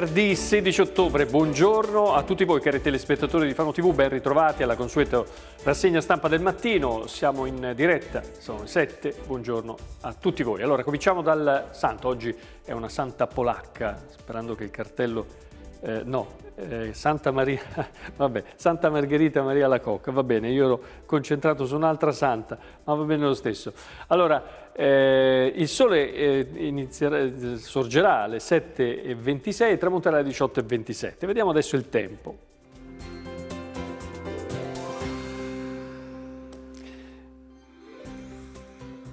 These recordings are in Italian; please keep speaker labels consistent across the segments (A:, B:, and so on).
A: venerdì 16 ottobre, buongiorno a tutti voi cari telespettatori di Fano TV, ben ritrovati alla consueta rassegna stampa del mattino, siamo in diretta, sono le 7, buongiorno a tutti voi. Allora cominciamo dal santo, oggi è una santa polacca, sperando che il cartello eh, no, eh, Santa, Maria, vabbè, Santa Margherita Maria La Cocca, va bene, io ero concentrato su un'altra santa, ma va bene lo stesso. Allora, eh, il sole eh, inizierà, sorgerà alle 7.26 e tramonterà alle 18.27. Vediamo adesso il tempo.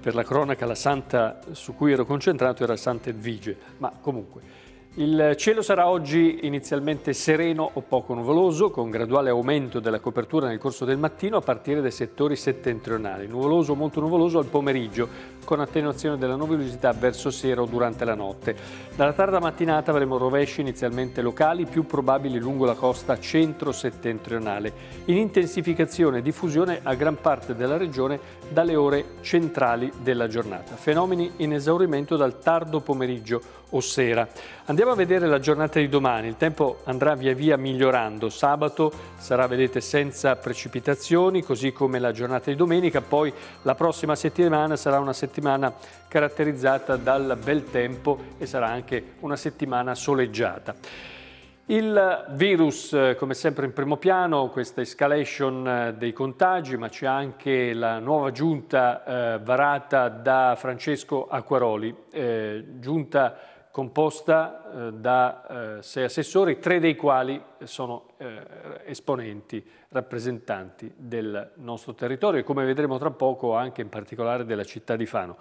A: Per la cronaca la santa su cui ero concentrato era Santa Edvige, ma comunque... Il cielo sarà oggi inizialmente sereno o poco nuvoloso, con graduale aumento della copertura nel corso del mattino a partire dai settori settentrionali. Nuvoloso o molto nuvoloso al pomeriggio, con attenuazione della nuvolosità verso sera o durante la notte. Dalla tarda mattinata avremo rovesci inizialmente locali, più probabili lungo la costa centro-settentrionale, in intensificazione e diffusione a gran parte della regione dalle ore centrali della giornata. Fenomeni in esaurimento dal tardo pomeriggio o sera. Andiamo Andiamo a vedere la giornata di domani, il tempo andrà via via migliorando, sabato sarà vedete senza precipitazioni così come la giornata di domenica, poi la prossima settimana sarà una settimana caratterizzata dal bel tempo e sarà anche una settimana soleggiata. Il virus, come sempre in primo piano, questa escalation eh, dei contagi, ma c'è anche la nuova giunta eh, varata da Francesco Acquaroli, eh, giunta composta eh, da eh, sei assessori, tre dei quali eh, sono esponenti, rappresentanti del nostro territorio e come vedremo tra poco anche in particolare della città di Fano.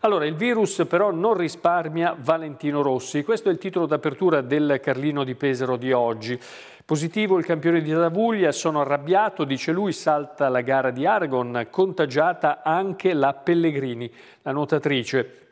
A: Allora, il virus però non risparmia Valentino Rossi, questo è il titolo d'apertura del Carlino di Pesaro di oggi. Positivo il campione di Tavuglia, sono arrabbiato, dice lui, salta la gara di Argon, contagiata anche la Pellegrini, la nuotatrice.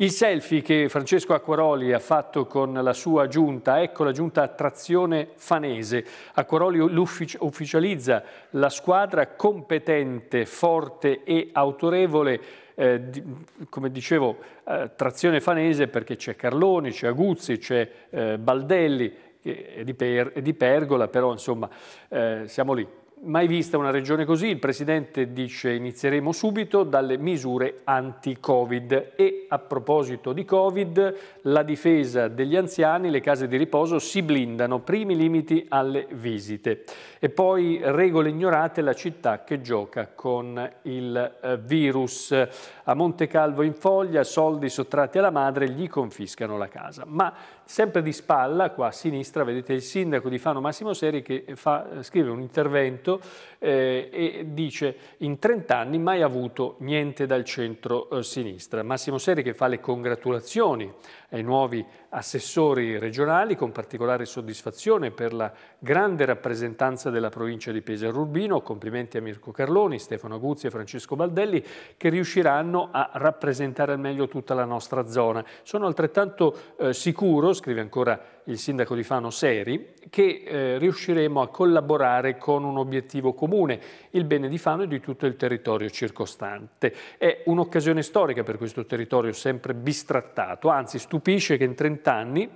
A: Il selfie che Francesco Acquaroli ha fatto con la sua giunta, ecco la giunta trazione fanese. Acquaroli ufficializza la squadra competente, forte e autorevole eh, di, come dicevo, eh, trazione fanese perché c'è Carloni, c'è Aguzzi, c'è eh, Baldelli, e di, per, di, Pergola, però insomma eh, siamo lì. Mai vista una regione così, il Presidente dice inizieremo subito dalle misure anti-Covid e a proposito di Covid la difesa degli anziani, le case di riposo si blindano, primi limiti alle visite e poi regole ignorate la città che gioca con il eh, virus. A Monte Calvo in foglia soldi sottratti alla madre gli confiscano la casa. Ma Sempre di spalla, qua a sinistra, vedete il sindaco di Fano Massimo Seri che fa, scrive un intervento eh, e dice in 30 anni mai avuto niente dal centro-sinistra. Eh, Massimo Seri che fa le congratulazioni ai nuovi assessori regionali con particolare soddisfazione per la grande rappresentanza della provincia di Pesaro Urbino, complimenti a Mirko Carloni, Stefano Aguzzi e Francesco Baldelli che riusciranno a rappresentare al meglio tutta la nostra zona. Sono altrettanto eh, sicuro, scrive ancora il sindaco di Fano Seri, che eh, riusciremo a collaborare con un obiettivo comune, il bene di Fano e di tutto il territorio circostante. È un'occasione storica per questo territorio sempre bistrattato, anzi stupisce che in 30 anni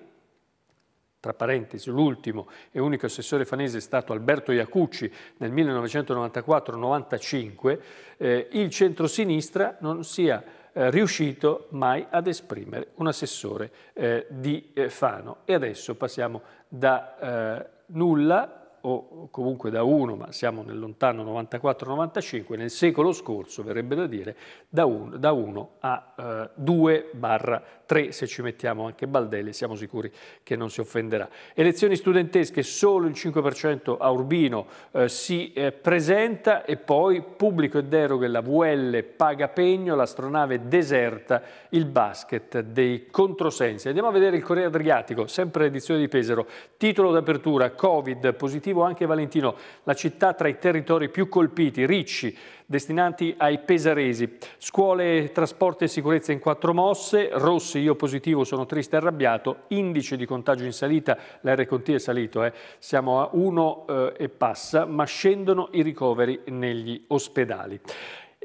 A: tra parentesi, l'ultimo e unico assessore fanese è stato Alberto Iacucci nel 1994-95, eh, il centro-sinistra non sia eh, riuscito mai ad esprimere un assessore eh, di eh, Fano. E adesso passiamo da eh, nulla o comunque da uno, ma siamo nel lontano 94-95, nel secolo scorso verrebbe da dire da 1 a 2 eh, barra 3, se ci mettiamo anche Baldelli siamo sicuri che non si offenderà. Elezioni studentesche, solo il 5% a Urbino eh, si eh, presenta e poi pubblico e deroghe la VL paga pegno, l'astronave deserta il basket dei controsensi. Andiamo a vedere il Corriere Adriatico, sempre edizione di Pesaro, titolo d'apertura Covid positivo positivo anche Valentino, la città tra i territori più colpiti, ricci, destinati ai pesaresi. Scuole, trasporti e sicurezza in quattro mosse, rossi, io positivo, sono triste e arrabbiato, indice di contagio in salita, l'R l'RCT è salito, eh. siamo a 1 eh, e passa, ma scendono i ricoveri negli ospedali.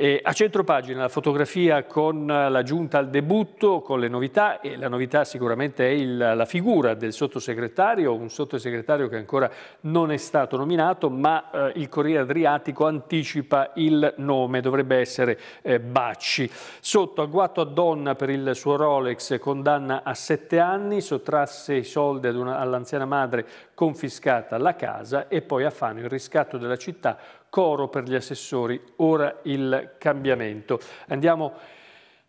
A: Eh, a centro pagina la fotografia con la giunta al debutto, con le novità e la novità sicuramente è il, la figura del sottosegretario, un sottosegretario che ancora non è stato nominato ma eh, il Corriere Adriatico anticipa il nome, dovrebbe essere eh, Bacci. Sotto agguato a donna per il suo Rolex, condanna a sette anni, sottrasse i soldi all'anziana madre confiscata la casa e poi a Fano il riscatto della città coro per gli assessori, ora il cambiamento. Andiamo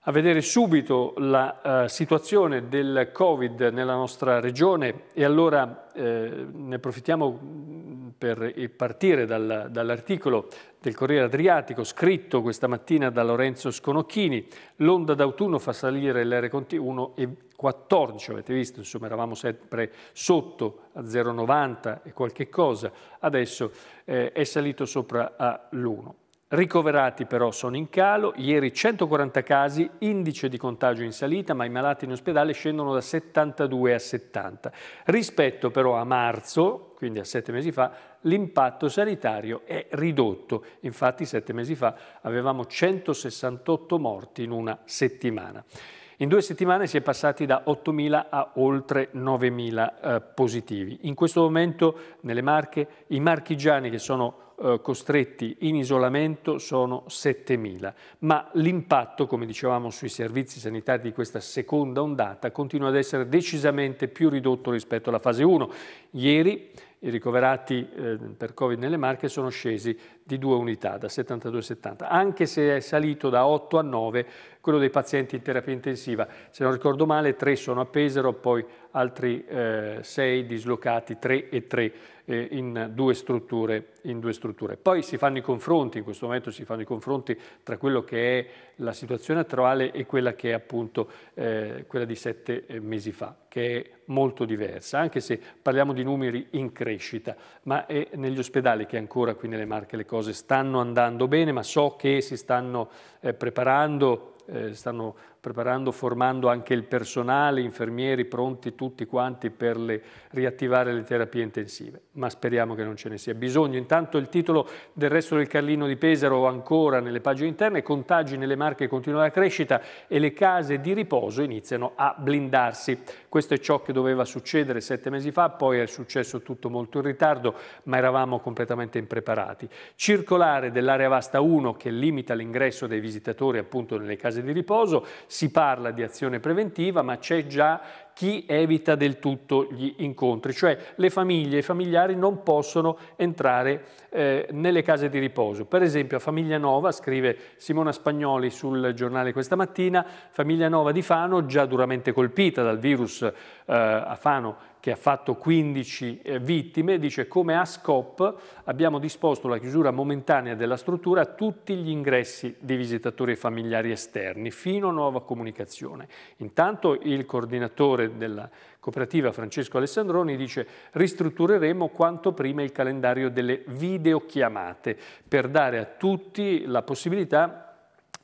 A: a vedere subito la uh, situazione del Covid nella nostra regione e allora eh, ne approfittiamo mm, per partire dal, dall'articolo del Corriere Adriatico scritto questa mattina da Lorenzo Sconocchini. L'onda d'autunno fa salire l'R1 conti e 14, avete visto, insomma eravamo sempre sotto a 0,90 e qualche cosa, adesso eh, è salito sopra all'1. Ricoverati però sono in calo, ieri 140 casi, indice di contagio in salita, ma i malati in ospedale scendono da 72 a 70. Rispetto però a marzo, quindi a sette mesi fa, l'impatto sanitario è ridotto. Infatti sette mesi fa avevamo 168 morti in una settimana. In due settimane si è passati da 8.000 a oltre 9.000 eh, positivi. In questo momento nelle Marche i marchigiani che sono eh, costretti in isolamento sono 7.000, ma l'impatto, come dicevamo, sui servizi sanitari di questa seconda ondata continua ad essere decisamente più ridotto rispetto alla fase 1. Ieri i ricoverati eh, per Covid nelle Marche sono scesi di due unità, da 72 a 70, anche se è salito da 8 a 9 quello dei pazienti in terapia intensiva. Se non ricordo male, tre sono a Pesaro, poi altri eh, sei dislocati, tre e 3 eh, in due, in due, strutture, Poi si fanno i confronti, in questo momento si fanno i confronti tra quello che è la situazione attuale e quella che è appunto eh, quella di sette eh, mesi fa, che è molto diversa, anche se parliamo di numeri in crescita, ma è negli ospedali che ancora qui nelle Marche le cose stanno andando bene, ma so che si stanno eh, preparando, eh, stanno preparando, formando anche il personale, infermieri pronti tutti quanti per le, riattivare le terapie intensive, ma speriamo che non ce ne sia bisogno. Intanto il titolo del resto del Carlino di Pesaro ancora nelle pagine interne, contagi nelle marche continua la crescita e le case di riposo iniziano a blindarsi. Questo è ciò che doveva succedere sette mesi fa, poi è successo tutto molto in ritardo, ma eravamo completamente impreparati. Circolare dell'area vasta 1 che limita l'ingresso dei visitatori appunto nelle case di riposo, si parla di azione preventiva, ma c'è già chi evita del tutto gli incontri, cioè le famiglie e i familiari non possono entrare eh, nelle case di riposo. Per esempio a Famiglia Nova, scrive Simona Spagnoli sul giornale questa mattina, Famiglia Nova di Fano, già duramente colpita dal virus eh, a Fano che ha fatto 15 eh, vittime, dice come ASCOP abbiamo disposto la chiusura momentanea della struttura a tutti gli ingressi di visitatori e familiari esterni, fino a nuova comunicazione. Intanto il coordinatore della cooperativa Francesco Alessandroni dice ristruttureremo quanto prima il calendario delle videochiamate per dare a tutti la possibilità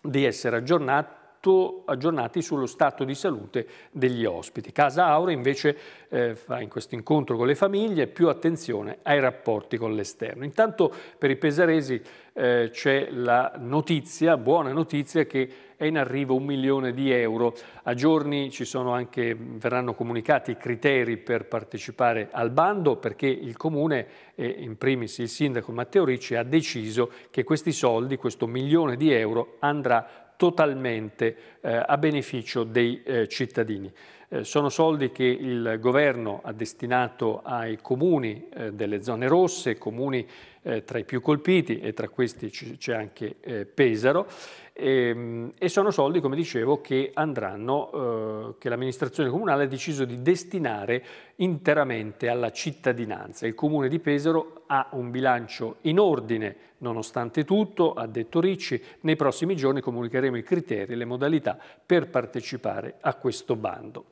A: di essere aggiornati molto aggiornati sullo stato di salute degli ospiti. Casa Aure invece eh, fa in questo incontro con le famiglie più attenzione ai rapporti con l'esterno. Intanto per i pesaresi eh, c'è la notizia, buona notizia, che è in arrivo un milione di euro. A giorni ci sono anche, verranno comunicati i criteri per partecipare al bando perché il Comune e in primis il Sindaco Matteo Ricci ha deciso che questi soldi, questo milione di euro, andrà totalmente eh, a beneficio dei eh, cittadini. Eh, sono soldi che il governo ha destinato ai comuni eh, delle zone rosse, comuni eh, tra i più colpiti e tra questi c'è anche eh, Pesaro e, ehm, e, sono soldi, come dicevo, che andranno, eh, che l'amministrazione comunale ha deciso di destinare interamente alla cittadinanza. Il comune di Pesaro ha un bilancio in ordine, nonostante tutto, ha detto Ricci, nei prossimi giorni comunicheremo i criteri e le modalità per partecipare a questo bando.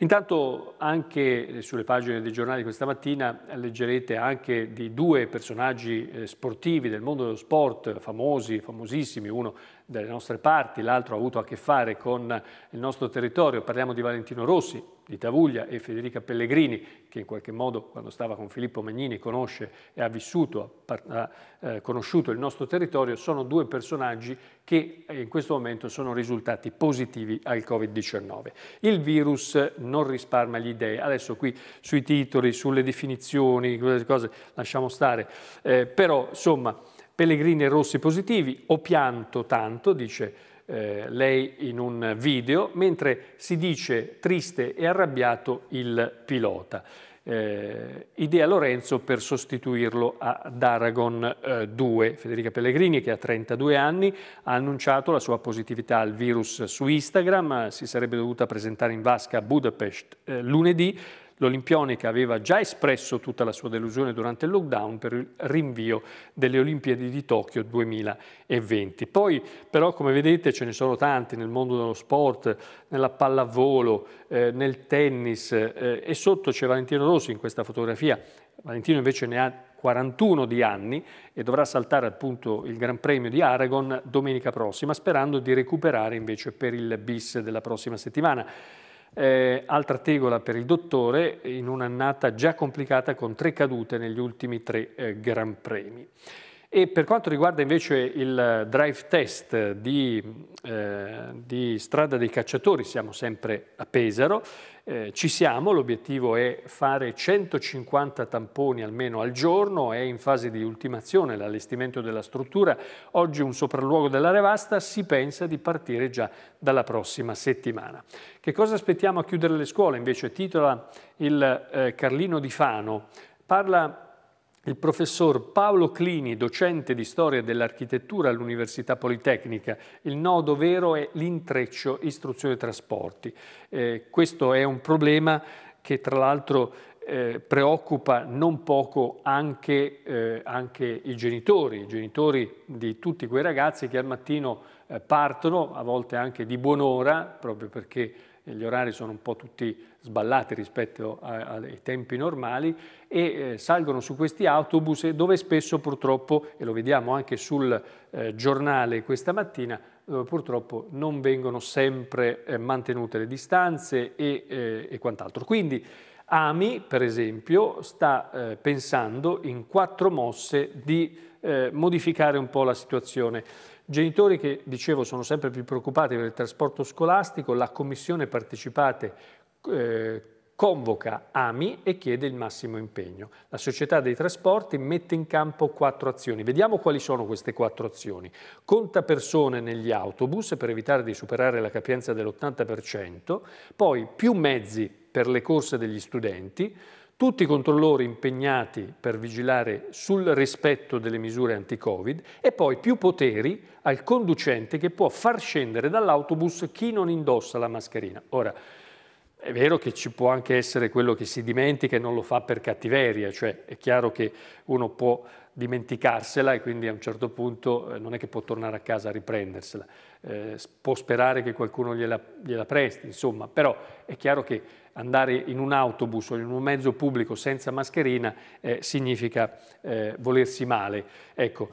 A: Intanto anche eh, sulle pagine dei giornali questa mattina leggerete anche di due personaggi eh, sportivi del mondo dello sport, famosi, famosissimi, uno dalle nostre parti, l'altro ha avuto a che fare con il nostro territorio, parliamo di Valentino Rossi, di Tavuglia e Federica Pellegrini, che in qualche modo quando stava con Filippo Magnini conosce e ha vissuto, ha eh, conosciuto il nostro territorio, sono due personaggi che eh, in questo momento sono risultati positivi al Covid-19. Il virus non risparmia gli dei, adesso qui sui titoli, sulle definizioni, queste cose, lasciamo stare, eh, però insomma Pellegrini e Rossi positivi, ho pianto tanto, dice eh, lei in un video, mentre si dice triste e arrabbiato il pilota. Eh, idea Lorenzo per sostituirlo ad Aragon eh, 2. Federica Pellegrini, che ha 32 anni, ha annunciato la sua positività al virus su Instagram, si sarebbe dovuta presentare in vasca a Budapest eh, lunedì, L'Olimpione che aveva già espresso tutta la sua delusione durante il lockdown per il rinvio delle Olimpiadi di Tokyo 2020. Poi però come vedete ce ne sono tanti nel mondo dello sport, nella pallavolo, eh, nel tennis eh, e sotto c'è Valentino Rossi in questa fotografia. Valentino invece ne ha 41 di anni e dovrà saltare appunto il Gran Premio di Aragon domenica prossima sperando di recuperare invece per il bis della prossima settimana eh, altra tegola per il dottore in un'annata già complicata con tre cadute negli ultimi tre eh, Gran Premi. E per quanto riguarda invece il drive test di, eh, di Strada dei Cacciatori, siamo sempre a Pesaro, eh, ci siamo, l'obiettivo è fare 150 tamponi almeno al giorno, è in fase di ultimazione l'allestimento della struttura, oggi un sopralluogo della Revasta, si pensa di partire già dalla prossima settimana. Che cosa aspettiamo a chiudere le scuole? Invece titola il eh, Carlino di Fano, parla il professor Paolo Clini, docente di storia dell'architettura all'Università Politecnica. Il nodo vero è l'intreccio istruzione e trasporti. Eh, questo è un problema che tra l'altro eh, preoccupa non poco anche, eh, anche, i genitori, i genitori di tutti quei ragazzi che al mattino eh, partono, a volte anche di buon'ora, proprio perché eh, gli orari sono un po' tutti sballati rispetto ai tempi normali e eh, salgono su questi autobus dove spesso purtroppo, e lo vediamo anche sul eh, giornale questa mattina, dove eh, purtroppo non vengono sempre eh, mantenute le distanze e, eh, e quant'altro. Quindi AMI, per esempio, sta eh, pensando in quattro mosse di modificare un po' la situazione. Genitori che, dicevo, sono sempre più preoccupati per il trasporto scolastico, la commissione partecipate eh, convoca AMI e chiede il massimo impegno. La società dei trasporti mette in campo quattro azioni. Vediamo quali sono queste quattro azioni. Conta persone negli autobus per evitare di superare la capienza dell'80%, poi più mezzi per le corse degli studenti, tutti i controllori impegnati per vigilare sul rispetto delle misure anti-Covid e poi più poteri al conducente che può far scendere dall'autobus chi non indossa la mascherina. Ora, è vero che ci può anche essere quello che si dimentica e non lo fa per cattiveria, cioè è chiaro che uno può dimenticarsela e quindi a un certo punto eh, non è che può tornare a casa a riprendersela, eh, può sperare che qualcuno gliela, gliela presti, insomma, però è chiaro che andare in un autobus o in un mezzo pubblico senza mascherina eh, significa eh, volersi male. Ecco,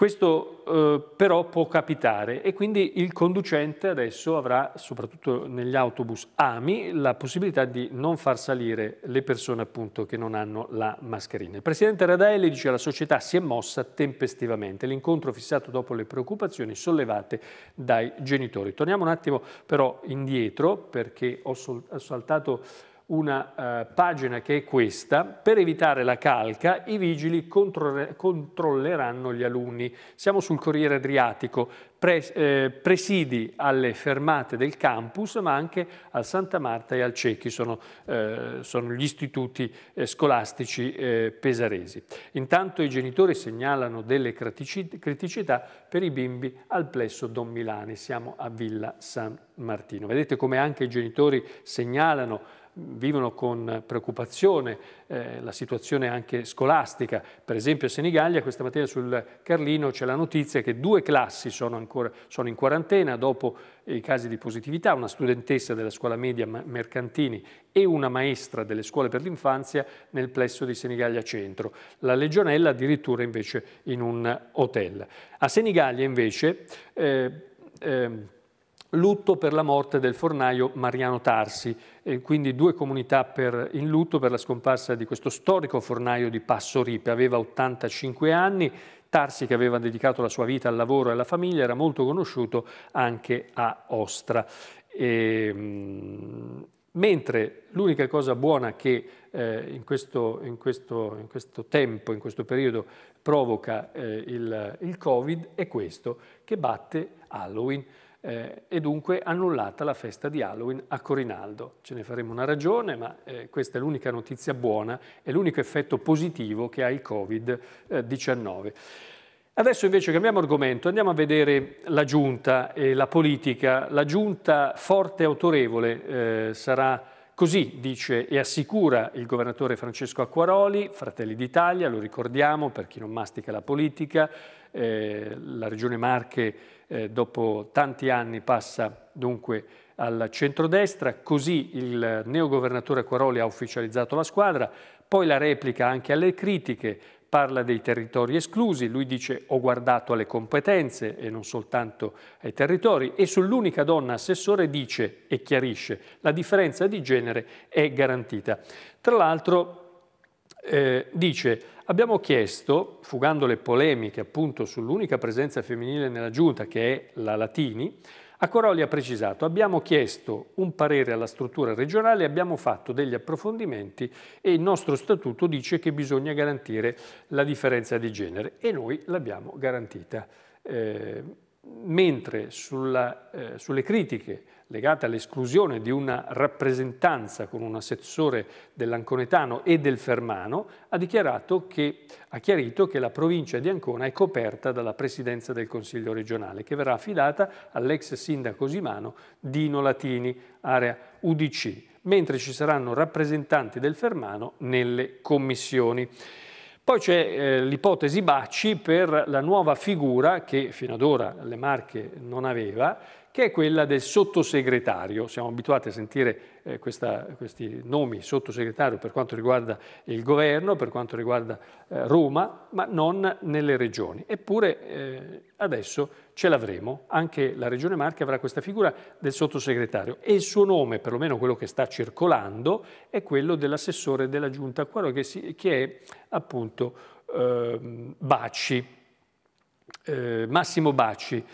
A: questo eh, però può capitare e quindi il conducente adesso avrà, soprattutto negli autobus AMI, la possibilità di non far salire le persone appunto che non hanno la mascherina. Il presidente Radaelli dice che la società si è mossa tempestivamente, l'incontro fissato dopo le preoccupazioni sollevate dai genitori. Torniamo un attimo però indietro perché ho saltato una eh, pagina che è questa, per evitare la calca i vigili contro controlleranno gli alunni. Siamo sul Corriere Adriatico, Pre eh, presidi alle fermate del campus ma anche al Santa Marta e al Cecchi, sono, eh, sono gli istituti eh, scolastici eh, pesaresi. Intanto i genitori segnalano delle criticità per i bimbi al plesso Don Milani, siamo a Villa San Martino. Vedete come anche i genitori segnalano vivono con preoccupazione eh, la situazione anche scolastica. Per esempio a Senigallia questa mattina sul Carlino c'è la notizia che due classi sono, ancora, sono in quarantena dopo i casi di positività, una studentessa della scuola media Mercantini e una maestra delle scuole per l'infanzia nel plesso di Senigallia Centro. La legionella addirittura invece in un hotel. A Senigallia invece... Eh, eh, lutto per la morte del fornaio Mariano Tarsi, eh, quindi due comunità per, in lutto per la scomparsa di questo storico fornaio di Passo Ripe, aveva 85 anni, Tarsi che aveva dedicato la sua vita al lavoro e alla famiglia era molto conosciuto anche a Ostra. E, ehm, mentre l'unica cosa buona che eh, in, questo, in, questo, in, questo, tempo, in questo periodo, provoca eh, il, il Covid è questo, che batte Halloween eh, e dunque annullata la festa di Halloween a Corinaldo. Ce ne faremo una ragione, ma eh, questa è l'unica notizia buona, e l'unico effetto positivo che ha il Covid-19. Eh, Adesso invece cambiamo argomento, andiamo a vedere la giunta e la politica. La giunta forte e autorevole eh, sarà Così dice e assicura il governatore Francesco Acquaroli, Fratelli d'Italia, lo ricordiamo per chi non mastica la politica, eh, la Regione Marche eh, dopo tanti anni passa dunque al centrodestra, così il neogovernatore Acquaroli ha ufficializzato la squadra, poi la replica anche alle critiche, parla dei territori esclusi, lui dice ho guardato alle competenze e non soltanto ai territori e sull'unica donna assessore dice e chiarisce la differenza di genere è garantita. Tra l'altro eh, dice abbiamo chiesto, fugando le polemiche appunto sull'unica presenza femminile nella giunta che è la Latini, a Corolli ha precisato, abbiamo chiesto un parere alla struttura regionale, abbiamo fatto degli approfondimenti e il nostro statuto dice che bisogna garantire la differenza di genere e noi l'abbiamo garantita. Eh, mentre sulla, eh, sulle critiche legate all'esclusione di una rappresentanza con un assessore dell'Anconetano e del Fermano, ha, che, ha chiarito che la provincia di Ancona è coperta dalla presidenza del Consiglio regionale, che verrà affidata all'ex sindaco Simano Dino Latini, area UDC, mentre ci saranno rappresentanti del Fermano nelle commissioni. Poi c'è eh, l'ipotesi Bacci per la nuova figura che fino ad ora le Marche non aveva, che è quella del sottosegretario. Siamo abituati a sentire eh, questa, questi nomi sottosegretario per quanto riguarda il governo, per quanto riguarda eh, Roma, ma non nelle regioni. Eppure eh, adesso ce l'avremo, anche la Regione Marche avrà questa figura del sottosegretario e il suo nome, perlomeno quello che sta circolando, è quello dell'assessore della Giunta Acquaro che, si, che è appunto ehm, Baci, eh, Massimo Baci.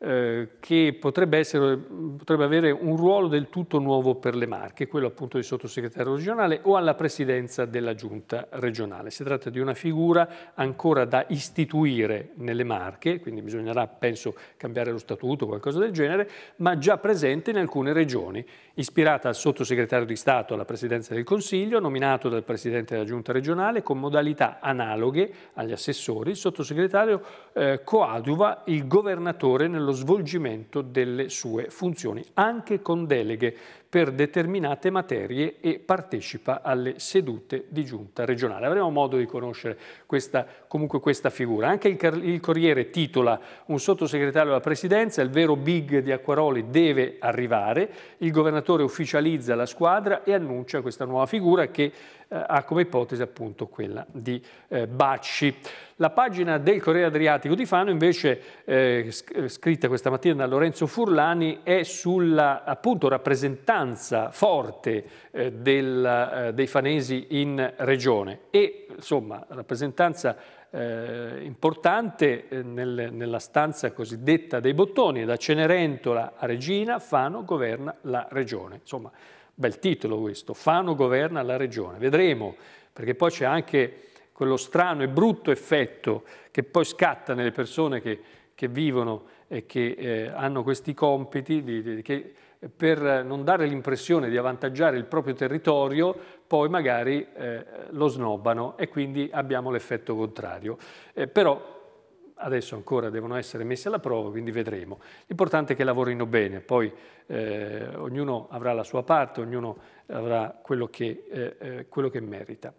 A: Eh, che potrebbe, essere, potrebbe, avere un ruolo del tutto nuovo per le Marche, quello appunto di sottosegretario regionale o alla presidenza della giunta regionale. Si tratta di una figura ancora da istituire nelle Marche, quindi bisognerà penso cambiare lo statuto o qualcosa del genere, ma già presente in alcune regioni ispirata al sottosegretario di Stato alla Presidenza del Consiglio, nominato dal Presidente della Giunta regionale, con modalità analoghe agli assessori, il sottosegretario eh, coadiuva il governatore nello svolgimento delle sue funzioni, anche con deleghe per determinate materie e partecipa alle sedute di giunta regionale. Avremo modo di conoscere questa, comunque questa figura. Anche il, il Corriere titola un sottosegretario alla Presidenza, il vero big di Acquaroli deve arrivare, il governatore ufficializza la squadra e annuncia questa nuova figura che eh, ha come ipotesi appunto quella di eh, Bacci. La pagina del Corriere Adriatico di Fano invece, eh, scritta questa mattina da Lorenzo Furlani, è sulla appunto, rappresentanza forte eh, del, eh, dei fanesi in regione e insomma rappresentanza eh, importante eh, nel, nella stanza cosiddetta dei bottoni, da Cenerentola a Regina, Fano governa la regione. Insomma, bel titolo questo, Fano governa la regione. Vedremo, perché poi c'è anche quello strano e brutto effetto che poi scatta nelle persone che, che vivono e che eh, hanno questi compiti, di, di, che per non dare l'impressione di avvantaggiare il proprio territorio, poi magari eh, lo snobbano e quindi abbiamo l'effetto contrario. Eh, però adesso ancora devono essere messi alla prova, quindi vedremo. L'importante è che lavorino bene, poi eh, ognuno avrà la sua parte, ognuno avrà quello che, eh, eh, quello che merita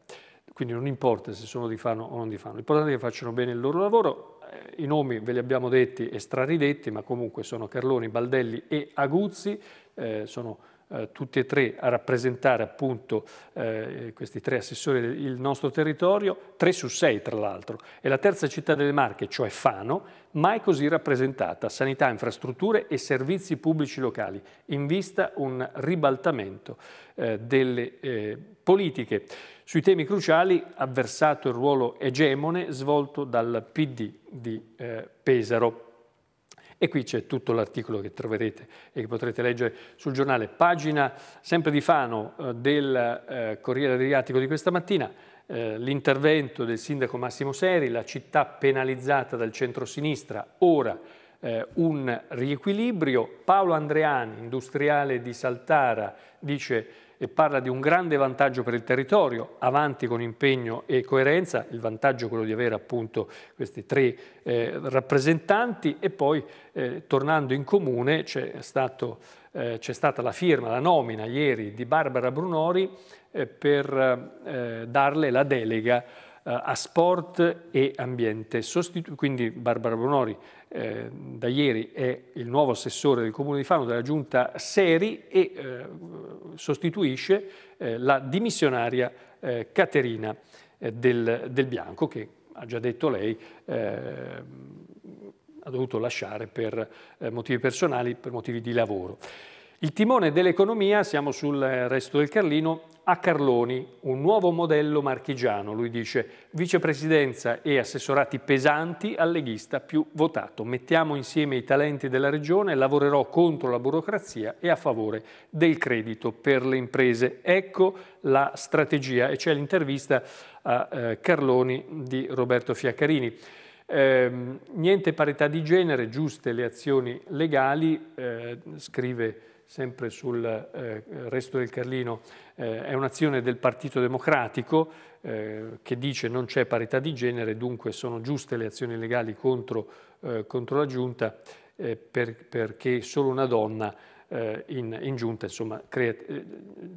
A: quindi non importa se sono di Fano o non di Fano, l'importante è che facciano bene il loro lavoro, eh, i nomi ve li abbiamo detti e straridetti, ma comunque sono Carloni, Baldelli e Aguzzi, eh, sono eh, tutti e tre a rappresentare appunto eh, questi tre assessori il nostro territorio, tre su sei tra l'altro, e la terza città delle Marche, cioè Fano, mai così rappresentata, sanità, infrastrutture e servizi pubblici locali, in vista un ribaltamento eh, delle eh, politiche. Sui temi cruciali ha versato il ruolo egemone svolto dal PD di eh, Pesaro. E qui c'è tutto l'articolo che troverete e che potrete leggere sul giornale, pagina sempre di Fano eh, del eh, Corriere Adriatico di questa mattina, eh, l'intervento del sindaco Massimo Seri, la città penalizzata dal centro-sinistra, ora eh, un riequilibrio. Paolo Andreani, industriale di Saltara, dice e eh, parla di un grande vantaggio per il territorio, avanti con impegno e coerenza, il vantaggio è quello di avere appunto questi tre eh, rappresentanti e poi eh, tornando in comune c'è eh, stata la firma, la nomina ieri di Barbara Brunori eh, per eh, darle la delega eh, a sport e ambiente. Sostitu quindi Barbara Bonori eh, da ieri è il nuovo assessore del Comune di Fano della Giunta Seri e eh, sostituisce eh, la dimissionaria eh, Caterina eh, del, del, Bianco che ha già detto lei ehm, ha dovuto lasciare per motivi personali, per motivi di lavoro. Il timone dell'economia, siamo sul eh, resto del Carlino, a Carloni, un nuovo modello marchigiano, lui dice vicepresidenza e assessorati pesanti al leghista più votato. Mettiamo insieme i talenti della regione, lavorerò contro la burocrazia e a favore del credito per le imprese. Ecco la strategia e c'è l'intervista a eh, Carloni di Roberto Fiaccarini. Eh, niente parità di genere, giuste le azioni legali, eh, scrive sempre sul eh, resto del Carlino, eh, è un'azione del Partito Democratico eh, che dice non c'è parità di genere, dunque sono giuste le azioni legali contro, eh, contro la Giunta eh, per, perché solo una donna eh, in, in, giunta insomma, crea, eh,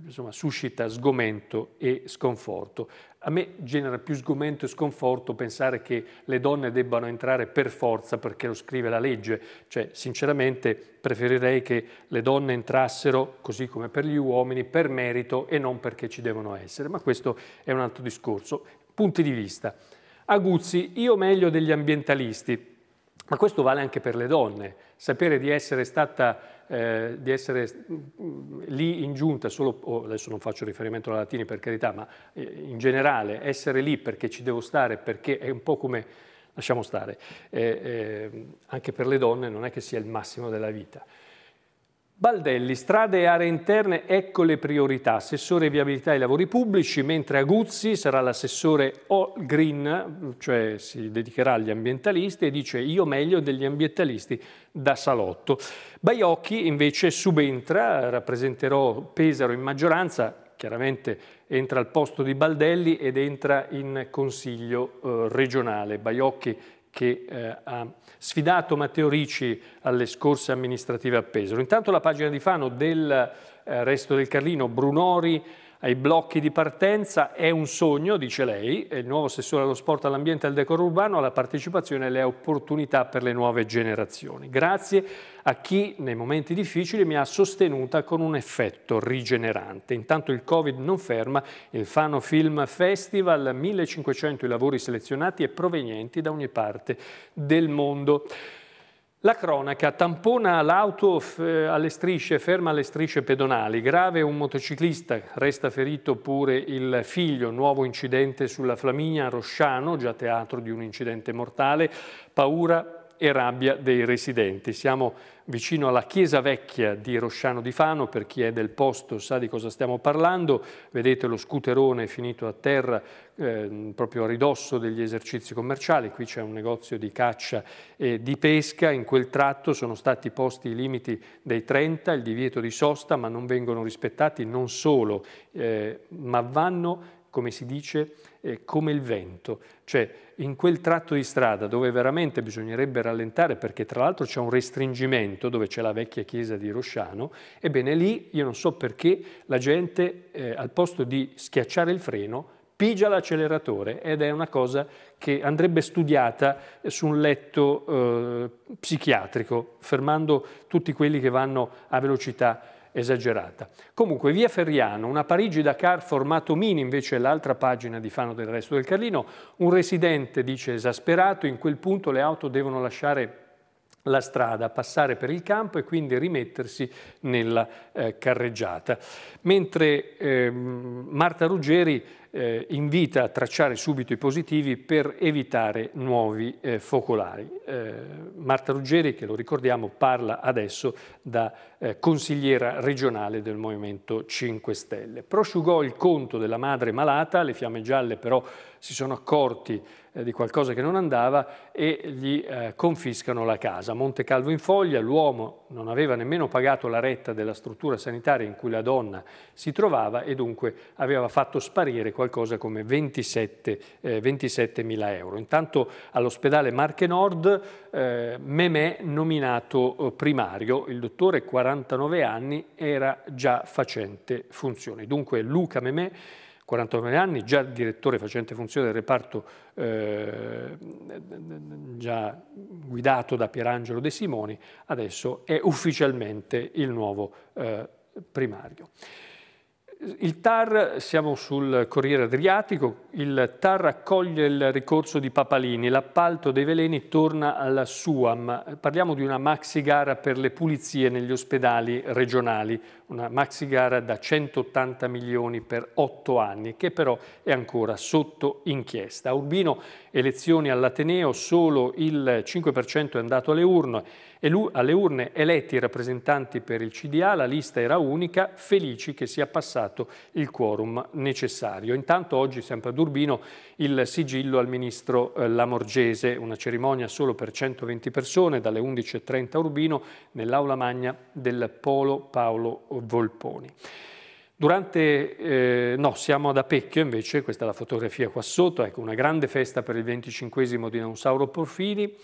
A: insomma, suscita sgomento e sconforto. A me genera più sgomento e sconforto pensare che le donne debbano entrare per forza perché lo scrive la legge, cioè sinceramente preferirei che le donne entrassero, così come per gli uomini, per merito e non perché ci devono essere, ma questo è un altro discorso. Punti di vista. Aguzzi, io meglio degli ambientalisti, ma questo vale anche per le donne, sapere di essere stata eh, di essere mm, lì in giunta, solo, oh, adesso non faccio riferimento alla Latini per carità, ma eh, in generale essere lì perché ci devo stare, perché è un po' come, lasciamo stare, eh, ehm, anche per le donne non è che sia il massimo della vita. Baldelli, strade e aree interne, ecco le priorità. Assessore viabilità e lavori pubblici, mentre Aguzzi sarà l'assessore all green, cioè si dedicherà agli ambientalisti e dice io meglio degli ambientalisti da salotto. Baiocchi invece subentra, rappresenterò Pesaro in maggioranza, chiaramente entra al posto di Baldelli ed entra in consiglio eh, regionale. Baiocchi che eh, ha sfidato Matteo Ricci alle scorse amministrative a Pesaro. Intanto la pagina di Fano del eh, Resto del Carlino, Brunori ai blocchi di partenza è un sogno, dice lei, è il nuovo assessore allo sport, all'ambiente e al decoro urbano, alla partecipazione e alle opportunità per le nuove generazioni. Grazie a chi nei momenti difficili mi ha sostenuta con un effetto rigenerante. Intanto il Covid non ferma il Fano Film Festival, 1500 i lavori selezionati e provenienti da ogni parte del mondo. La cronaca tampona l'auto alle strisce, ferma alle strisce pedonali. Grave un motociclista, resta ferito pure il figlio. Nuovo incidente sulla Flaminia a Rosciano, già teatro di un incidente mortale. Paura e rabbia dei residenti. Siamo vicino alla chiesa vecchia di Rosciano di Fano, per chi è del posto sa di cosa stiamo parlando, vedete lo scuterone finito a terra eh, proprio a ridosso degli esercizi commerciali, qui c'è un negozio di caccia e di pesca, in quel tratto sono stati posti i limiti dei 30, il divieto di sosta, ma non vengono rispettati non solo, eh, ma vanno come si dice, eh, come il vento, cioè in quel tratto di strada dove veramente bisognerebbe rallentare perché tra l'altro c'è un restringimento dove c'è la vecchia chiesa di Rosciano, ebbene lì io non so perché la gente eh, al posto di schiacciare il freno pigia l'acceleratore ed è una cosa che andrebbe studiata su un letto eh, psichiatrico, fermando tutti quelli che vanno a velocità esagerata. Comunque, via Ferriano, una Parigi-Dakar formato mini, invece è l'altra pagina di Fano del Resto del Carlino, un residente dice esasperato, in quel punto le auto devono lasciare la strada, passare per il campo e quindi rimettersi nella eh, carreggiata. Mentre eh, Marta Ruggeri eh, invita a tracciare subito i positivi per evitare nuovi eh, focolari. Eh, Marta Ruggeri, che lo ricordiamo, parla adesso da eh, consigliera regionale del Movimento 5 Stelle. Prosciugò il conto della madre malata, le fiamme gialle però si sono accorti eh, di qualcosa che non andava e gli eh, confiscano la casa. Monte Calvo in Foglia l'uomo non aveva nemmeno pagato la retta della struttura sanitaria in cui la donna si trovava e dunque aveva fatto sparire qualcosa come 27, eh, mila euro. Intanto all'ospedale Marche Nord eh, Memè nominato eh, primario, il dottore 49 anni era già facente funzioni. Dunque Luca Memè 49 anni, già direttore facente funzione del reparto eh, già guidato da Pierangelo De Simoni, adesso è ufficialmente il nuovo eh, primario. Il TAR, siamo sul Corriere Adriatico, il TAR accoglie il ricorso di Papalini, l'appalto dei veleni torna alla Suam. Parliamo di una maxi gara per le pulizie negli ospedali regionali, una maxi gara da 180 milioni per 8 anni, che però è ancora sotto inchiesta. A Urbino elezioni all'Ateneo, solo il 5% è andato alle urne, alle urne eletti i rappresentanti per il CDA, la lista era unica, felici che sia passato il quorum necessario. Intanto oggi, sempre ad Urbino, il sigillo al ministro eh, Lamorgese, una cerimonia solo per 120 persone, dalle 11.30 a Urbino, nell'aula magna del Polo Paolo Volponi. Durante, eh, no, siamo ad Apecchio invece, questa è la fotografia qua sotto, ecco, una grande festa per il 25 di Nonsauro Porfini,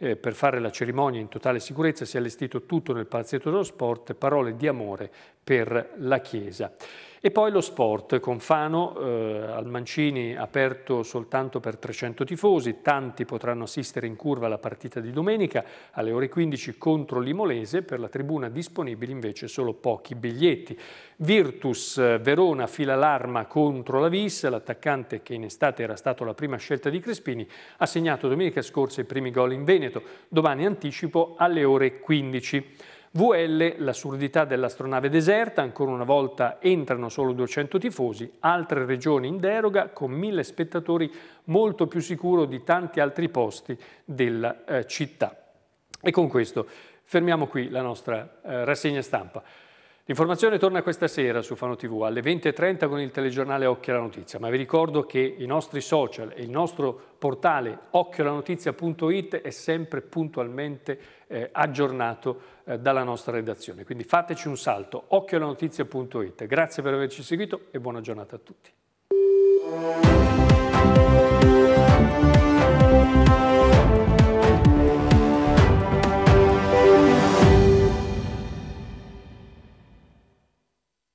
A: eh, per fare la cerimonia in totale sicurezza si è allestito tutto nel palazzetto dello sport, parole di amore per la Chiesa. E poi lo sport, con Fano eh, al Mancini aperto soltanto per 300 tifosi, tanti potranno assistere in curva alla partita di domenica alle ore 15 contro l'Imolese, per la tribuna disponibili invece solo pochi biglietti. Virtus eh, Verona fila l'arma contro la Vis, l'attaccante che in estate era stato la prima scelta di Crespini, ha segnato domenica scorsa i primi gol in Veneto, domani anticipo alle ore 15. VL, l'assurdità dell'astronave deserta, ancora una volta entrano solo 200 tifosi, altre regioni in deroga con 1000 spettatori molto più sicuro di tanti altri posti della eh, città. E con questo fermiamo qui la nostra eh, rassegna stampa. L'informazione torna questa sera su Fano TV alle 20.30 con il telegiornale Occhio alla Notizia, ma vi ricordo che i nostri social e il nostro portale occhiolanotizia.it è sempre puntualmente eh, aggiornato eh, dalla nostra redazione. Quindi fateci un salto, occhiolanotizia.it. Grazie per averci seguito e buona giornata a tutti.